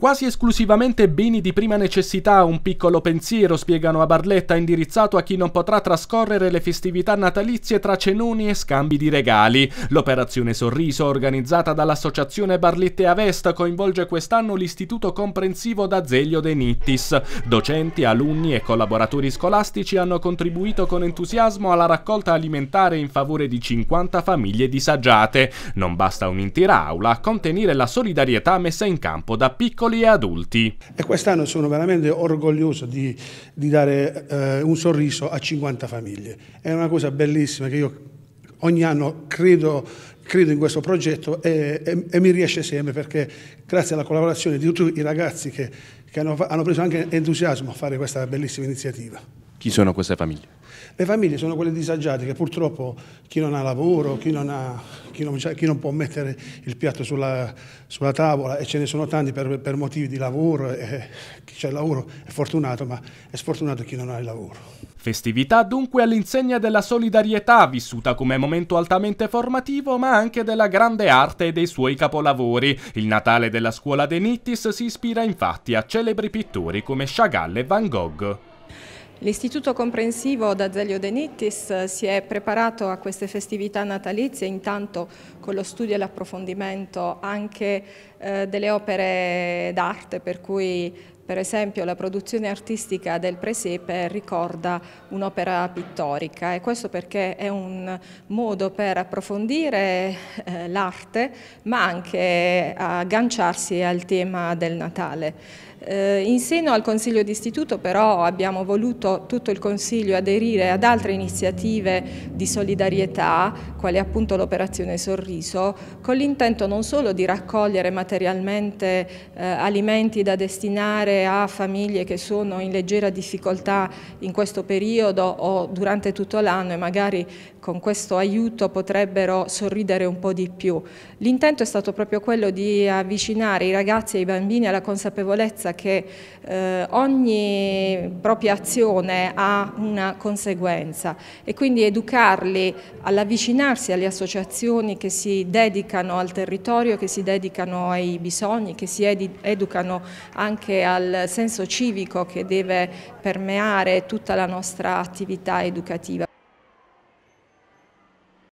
Quasi esclusivamente beni di prima necessità, un piccolo pensiero, spiegano a Barletta, indirizzato a chi non potrà trascorrere le festività natalizie tra cenoni e scambi di regali. L'operazione Sorriso, organizzata dall'associazione Barlette Avesta, coinvolge quest'anno l'istituto comprensivo d'Azeglio De Nittis. Docenti, alunni e collaboratori scolastici hanno contribuito con entusiasmo alla raccolta alimentare in favore di 50 famiglie disagiate. Non basta un'intera aula a contenere la solidarietà messa in campo da piccoli piccoli e adulti. E quest'anno sono veramente orgoglioso di, di dare eh, un sorriso a 50 famiglie. È una cosa bellissima che io ogni anno credo, credo in questo progetto e, e, e, mi riesce sempre perché grazie alla collaborazione di tutti i ragazzi che, che hanno, hanno preso anche entusiasmo a fare questa bellissima iniziativa. Chi sono queste famiglie? Le famiglie sono quelle disagiate che purtroppo chi non ha lavoro, chi non, ha, chi non, cioè, chi non può mettere il piatto sulla, sulla, tavola e ce ne sono tanti per, per motivi di lavoro, e, chi eh, c'è cioè, il lavoro è fortunato ma è sfortunato chi non ha il lavoro. Festività dunque all'insegna della solidarietà vissuta come momento altamente formativo ma anche della grande arte e dei suoi capolavori. Il Natale della scuola De Nittis si ispira infatti a celebri pittori come Chagall e Van Gogh. L'Istituto Comprensivo d'Azeglio De Nittis eh, si è preparato a queste festività natalizie intanto con lo studio e l'approfondimento anche eh, delle opere d'arte per cui per esempio la produzione artistica del presepe ricorda un'opera pittorica e questo perché è un modo per approfondire eh, l'arte ma anche agganciarsi al tema del Natale. Eh, in seno al Consiglio d'Istituto però abbiamo voluto tutto il Consiglio aderire ad altre iniziative di solidarietà, quale appunto l'operazione Sorriso, con l'intento non solo di raccogliere materialmente eh, alimenti da destinare a famiglie che sono in leggera difficoltà in questo periodo o durante tutto l'anno e magari con questo aiuto potrebbero sorridere un po' di più. L'intento è stato proprio quello di avvicinare i ragazzi e i bambini alla consapevolezza che eh, ogni propria azione ha una conseguenza e quindi educarli all'avvicinarsi alle associazioni che si dedicano al territorio, che si dedicano ai bisogni, che si educano anche al dal senso civico che deve permeare tutta la nostra attività educativa.